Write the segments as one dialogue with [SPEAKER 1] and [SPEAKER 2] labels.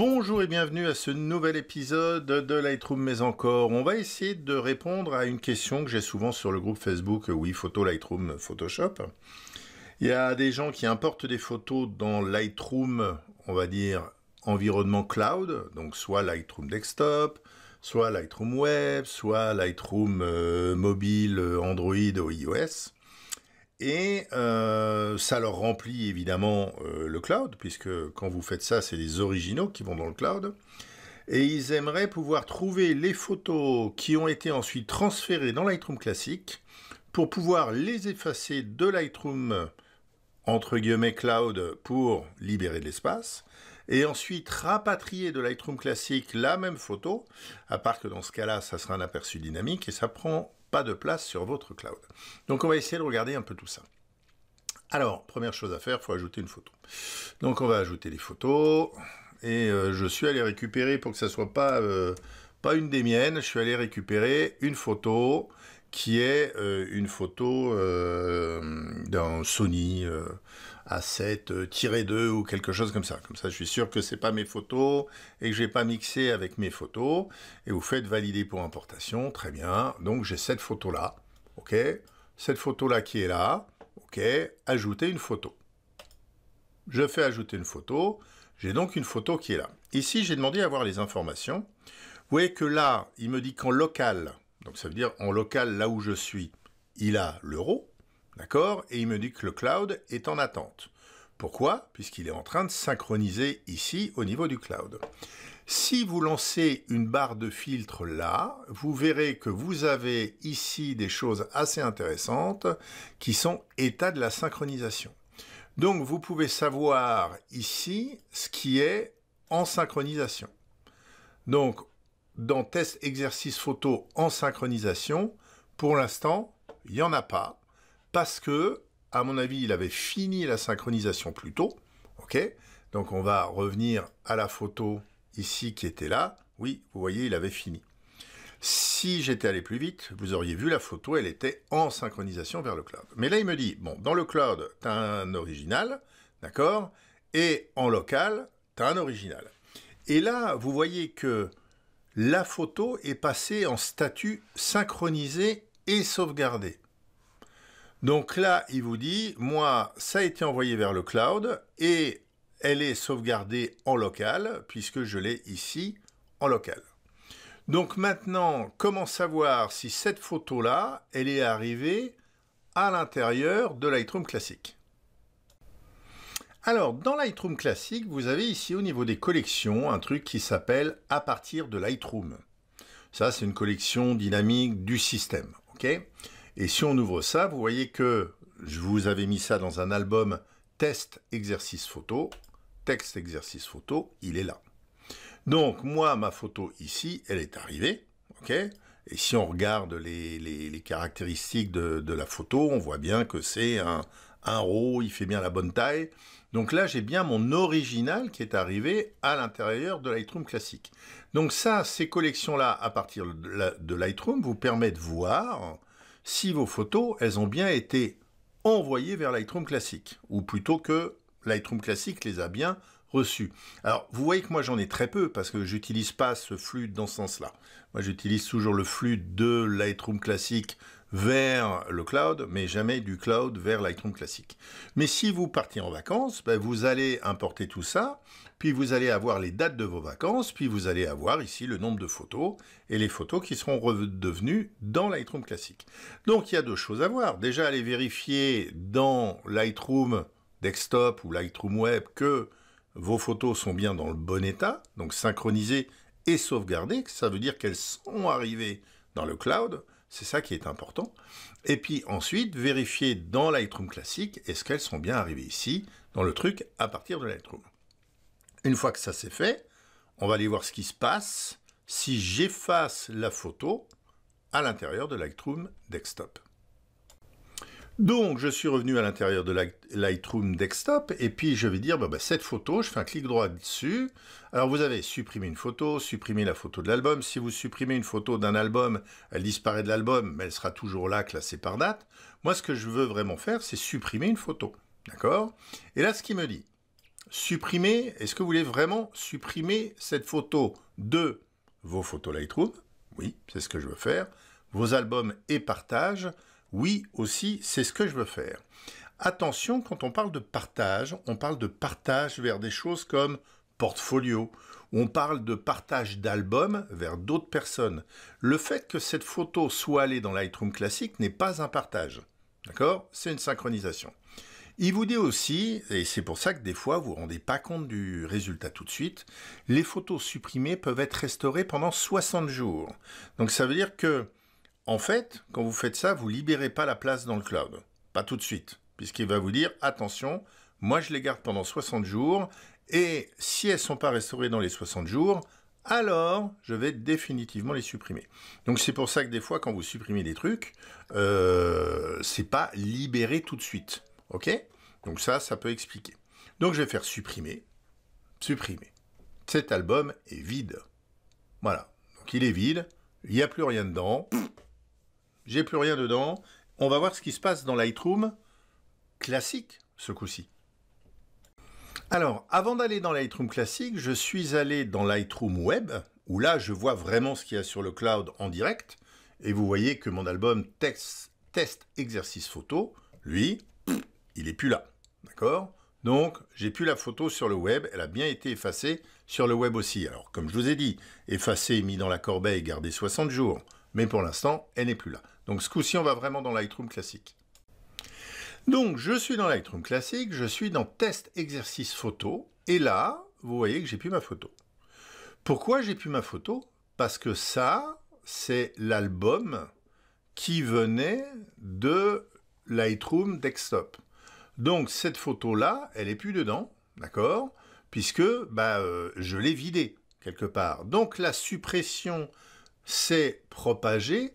[SPEAKER 1] Bonjour et bienvenue à ce nouvel épisode de Lightroom mais encore. On va essayer de répondre à une question que j'ai souvent sur le groupe Facebook euh, Oui Photo Lightroom Photoshop. Il y a des gens qui importent des photos dans Lightroom, on va dire environnement cloud, donc soit Lightroom desktop, soit Lightroom web, soit Lightroom euh, mobile euh, Android ou iOS. Et euh, ça leur remplit évidemment euh, le cloud, puisque quand vous faites ça, c'est les originaux qui vont dans le cloud. Et ils aimeraient pouvoir trouver les photos qui ont été ensuite transférées dans Lightroom classique pour pouvoir les effacer de Lightroom entre guillemets cloud pour libérer de l'espace et ensuite rapatrier de Lightroom classique la même photo, à part que dans ce cas-là, ça sera un aperçu dynamique et ça prend pas de place sur votre cloud. Donc on va essayer de regarder un peu tout ça. Alors, première chose à faire, faut ajouter une photo. Donc on va ajouter les photos. Et euh, je suis allé récupérer, pour que ça ne soit pas, euh, pas une des miennes, je suis allé récupérer une photo qui est euh, une photo euh, d'un Sony euh, A7-2 ou quelque chose comme ça. Comme ça, je suis sûr que ce c'est pas mes photos et que je n'ai pas mixé avec mes photos. Et vous faites valider pour importation, très bien. Donc j'ai cette photo là, ok. Cette photo là qui est là, ok. Ajouter une photo. Je fais ajouter une photo. J'ai donc une photo qui est là. Ici, j'ai demandé à avoir les informations. Vous voyez que là, il me dit qu'en local, donc ça veut dire en local là où je suis, il a l'euro, d'accord Et il me dit que le cloud est en attente. Pourquoi Puisqu'il est en train de synchroniser ici au niveau du cloud. Si vous lancez une barre de filtre là, vous verrez que vous avez ici des choses assez intéressantes qui sont état de la synchronisation. Donc vous pouvez savoir ici ce qui est en synchronisation. Donc dans test exercice photo en synchronisation, pour l'instant, il n'y en a pas, parce que, à mon avis, il avait fini la synchronisation plus tôt. OK Donc on va revenir à la photo ici qui était là. Oui, vous voyez, il avait fini. Si j'étais allé plus vite, vous auriez vu la photo, elle était en synchronisation vers le cloud. Mais là, il me dit, bon, dans le cloud, tu as un original, d'accord Et en local, tu as un original. Et là, vous voyez que la photo est passée en statut synchronisé et sauvegardé. Donc là, il vous dit, moi, ça a été envoyé vers le cloud et elle est sauvegardée en local, puisque je l'ai ici en local. Donc maintenant, comment savoir si cette photo-là, elle est arrivée à l'intérieur de Lightroom classique alors, dans Lightroom classique, vous avez ici au niveau des collections un truc qui s'appelle « À partir de Lightroom ». Ça, c'est une collection dynamique du système, Et si on ouvre ça, vous voyez que je vous avais mis ça dans un album « Test exercice photo »,« Texte exercice photo », il est là. Donc, moi, ma photo ici, elle est arrivée, et si on regarde les, caractéristiques de, la photo, on voit bien que c'est un, un row, il fait bien la bonne taille. Donc là, j'ai bien mon original qui est arrivé à l'intérieur de Lightroom classique. Donc ça, ces collections-là, à partir de Lightroom, vous permettent de voir si vos photos, elles ont bien été envoyées vers Lightroom classique, ou plutôt que Lightroom classique les a bien reçues. Alors, vous voyez que moi, j'en ai très peu, parce que j'utilise pas ce flux dans ce sens-là. Moi, j'utilise toujours le flux de Lightroom classique vers le cloud, mais jamais du cloud vers Lightroom classique. Mais si vous partez en vacances, ben, vous allez importer tout ça, puis vous allez avoir les dates de vos vacances, puis vous allez avoir ici le nombre de photos et les photos qui seront redevenues dans Lightroom classique. Donc il y a deux choses à voir. Déjà, allez vérifier dans Lightroom desktop ou Lightroom web que vos photos sont bien dans le bon état, donc synchronisées et sauvegardées, ça veut dire qu'elles sont arrivées dans le cloud, c'est ça qui est important. Et puis ensuite, vérifier dans Lightroom classique, est-ce qu'elles sont bien arrivées ici, dans le truc, à partir de Lightroom. Une fois que ça c'est fait, on va aller voir ce qui se passe si j'efface la photo à l'intérieur de Lightroom Desktop. Donc, je suis revenu à l'intérieur de Lightroom Desktop, et puis je vais dire, bah, bah, cette photo, je fais un clic droit dessus. Alors, vous avez supprimé une photo, supprimé la photo de l'album. Si vous supprimez une photo d'un album, elle disparaît de l'album, mais elle sera toujours là, classée par date. Moi, ce que je veux vraiment faire, c'est supprimer une photo. D'accord Et là, ce qui me dit, supprimer, est-ce que vous voulez vraiment supprimer cette photo de vos photos Lightroom Oui, c'est ce que je veux faire. Vos albums et partages. Oui aussi, c'est ce que je veux faire. Attention, quand on parle de partage, on parle de partage vers des choses comme portfolio, on parle de partage d'albums vers d'autres personnes. Le fait que cette photo soit allée dans Lightroom classique n'est pas un partage. D'accord C'est une synchronisation. Il vous dit aussi, et c'est pour ça que des fois vous ne vous rendez pas compte du résultat tout de suite, les photos supprimées peuvent être restaurées pendant 60 jours. Donc ça veut dire que en fait, quand vous faites ça, vous libérez pas la place dans le cloud. Pas tout de suite, puisqu'il va vous dire attention, moi je les garde pendant 60 jours et si elles ne sont pas restaurées dans les 60 jours, alors je vais définitivement les supprimer. Donc c'est pour ça que des fois quand vous supprimez des trucs, ce euh, c'est pas libéré tout de suite. Ok Donc ça, ça peut expliquer. Donc je vais faire supprimer, supprimer. Cet album est vide. Voilà. Donc il est vide, il n'y a plus rien dedans j'ai plus rien dedans. On va voir ce qui se passe dans Lightroom classique ce coup-ci. Alors, avant d'aller dans Lightroom classique, je suis allé dans Lightroom web, où là, je vois vraiment ce qu'il y a sur le cloud en direct. Et vous voyez que mon album Test, test Exercice Photo, lui, il n'est plus là. D'accord donc, j'ai plus la photo sur le web, elle a bien été effacée sur le web aussi. Alors, comme je vous ai dit, effacée, mis dans la corbeille, gardée 60 jours. Mais pour l'instant, elle n'est plus là. Donc ce coup-ci, on va vraiment dans Lightroom classique. Donc je suis dans Lightroom classique, je suis dans test exercice photo, et là, vous voyez que j'ai plus ma photo. Pourquoi j'ai plus ma photo Parce que ça, c'est l'album qui venait de Lightroom Desktop. Donc cette photo-là, elle est plus dedans, d'accord Puisque bah, euh, je l'ai vidée quelque part. Donc la suppression s'est propagé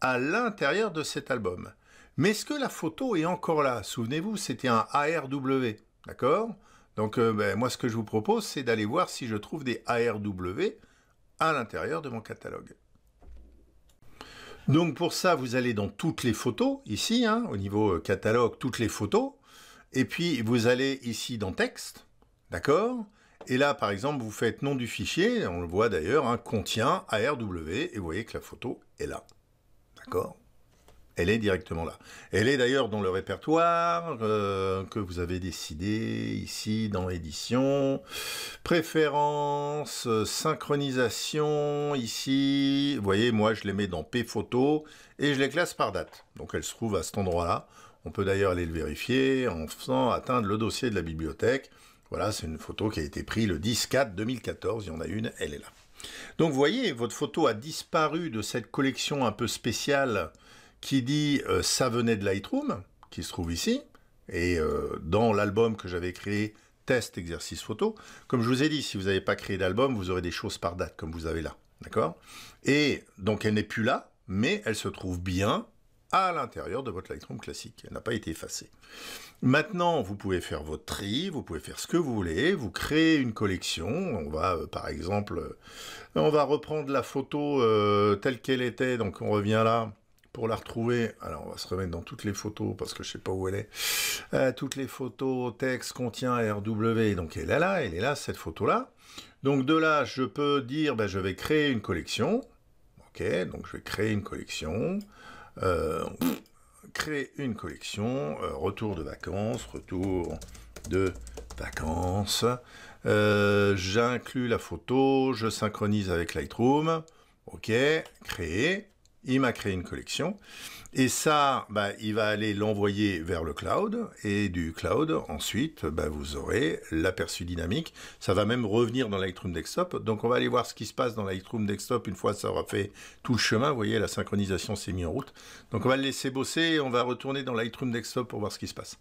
[SPEAKER 1] à l'intérieur de cet album. Mais est-ce que la photo est encore là Souvenez-vous, c'était un ARW, d'accord Donc euh, ben, moi, ce que je vous propose, c'est d'aller voir si je trouve des ARW à l'intérieur de mon catalogue. Donc pour ça, vous allez dans toutes les photos, ici, hein, au niveau euh, catalogue, toutes les photos. Et puis, vous allez ici dans texte, d'accord et là, par exemple, vous faites nom du fichier, on le voit d'ailleurs, un hein, contient ARW, et vous voyez que la photo est là. D'accord Elle est directement là. Elle est d'ailleurs dans le répertoire euh, que vous avez décidé ici dans édition, Préférences, euh, synchronisation ici. Vous voyez, moi je les mets dans P photo et je les classe par date. Donc elle se trouve à cet endroit-là. On peut d'ailleurs aller le vérifier en faisant atteindre le dossier de la bibliothèque. Voilà, c'est une photo qui a été prise le 10-4 2014, il y en a une, elle est là. Donc vous voyez, votre photo a disparu de cette collection un peu spéciale qui dit euh, ça venait de Lightroom, qui se trouve ici, et euh, dans l'album que j'avais créé, test exercice photo. Comme je vous ai dit, si vous n'avez pas créé d'album, vous aurez des choses par date, comme vous avez là. D'accord Et donc elle n'est plus là, mais elle se trouve bien à l'intérieur de votre Lightroom classique. Elle n'a pas été effacée. Maintenant, vous pouvez faire votre tri, vous pouvez faire ce que vous voulez, vous créez une collection. On va, euh, par exemple, euh, on va reprendre la photo euh, telle qu'elle était, donc on revient là pour la retrouver, alors on va se remettre dans toutes les photos parce que je ne sais pas où elle est. toutes les photos, texte contient RW, donc elle est là, elle est là, cette photo-là. Donc de là, je peux dire, ben, je vais créer une collection. Ok, donc je vais créer une collection. Euh, créer une collection, euh, retour de vacances, retour de vacances. Euh, j'inclus la photo, je synchronise avec Lightroom. Ok, créer il m'a créé une collection. Et ça, bah, il va aller l'envoyer vers le cloud. Et du cloud, ensuite, bah, vous aurez l'aperçu dynamique. Ça va même revenir dans Lightroom Desktop. Donc, on va aller voir ce qui se passe dans Lightroom Desktop une fois ça aura fait tout le chemin. Vous voyez, la synchronisation s'est mise en route. Donc, on va le laisser bosser et on va retourner dans Lightroom Desktop pour voir ce qui se passe.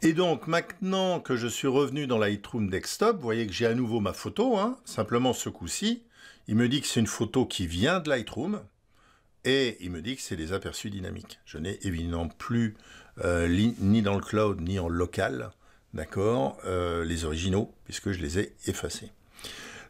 [SPEAKER 1] Et donc maintenant que je suis revenu dans Lightroom Desktop, vous voyez que j'ai à nouveau ma photo, hein. simplement ce coup-ci, il me dit que c'est une photo qui vient de Lightroom et il me dit que c'est des aperçus dynamiques. Je n'ai évidemment plus euh, ni dans le cloud ni en local, d'accord, euh, les originaux puisque je les ai effacés.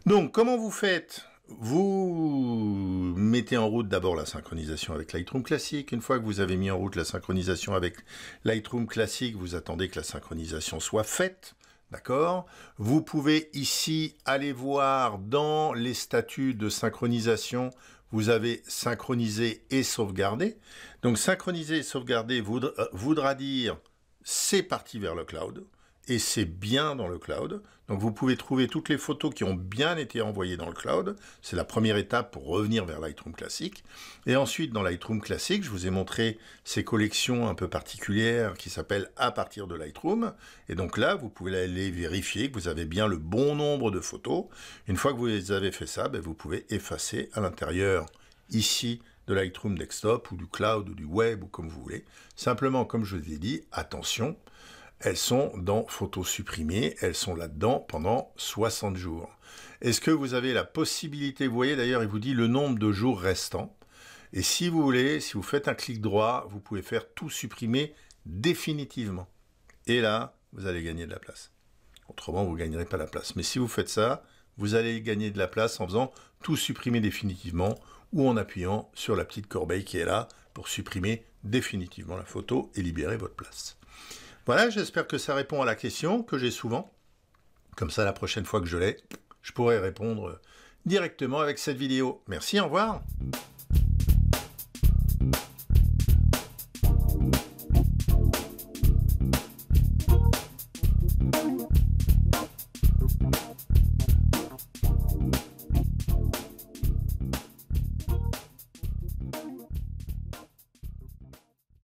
[SPEAKER 1] Donc comment vous faites vous mettez en route d'abord la synchronisation avec Lightroom classique. Une fois que vous avez mis en route la synchronisation avec Lightroom classique, vous attendez que la synchronisation soit faite. D'accord Vous pouvez ici aller voir dans les statuts de synchronisation, vous avez synchronisé et sauvegardé. Donc synchroniser et sauvegarder voudra, euh, voudra dire c'est parti vers le cloud et c'est bien dans le cloud. Donc vous pouvez trouver toutes les photos qui ont bien été envoyées dans le cloud. C'est la première étape pour revenir vers Lightroom classique. Et ensuite, dans Lightroom classique, je vous ai montré ces collections un peu particulières qui s'appellent à partir de Lightroom. Et donc là, vous pouvez aller vérifier que vous avez bien le bon nombre de photos. Une fois que vous avez fait ça, ben, vous pouvez effacer à l'intérieur, ici, de Lightroom Desktop ou du cloud ou du web ou comme vous voulez. Simplement, comme je vous ai dit, attention, elles sont dans photos supprimées, elles sont là-dedans pendant 60 jours. Est-ce que vous avez la possibilité, vous voyez d'ailleurs, il vous dit le nombre de jours restants. Et si vous voulez, si vous faites un clic droit, vous pouvez faire tout supprimer définitivement. Et là, vous allez gagner de la place. Autrement, vous ne gagnerez pas la place. Mais si vous faites ça, vous allez gagner de la place en faisant tout supprimer définitivement ou en appuyant sur la petite corbeille qui est là pour supprimer définitivement la photo et libérer votre place. Voilà, j'espère que ça répond à la question que j'ai souvent. Comme ça, la prochaine fois que je l'ai, je pourrai répondre directement avec cette vidéo. Merci, au revoir.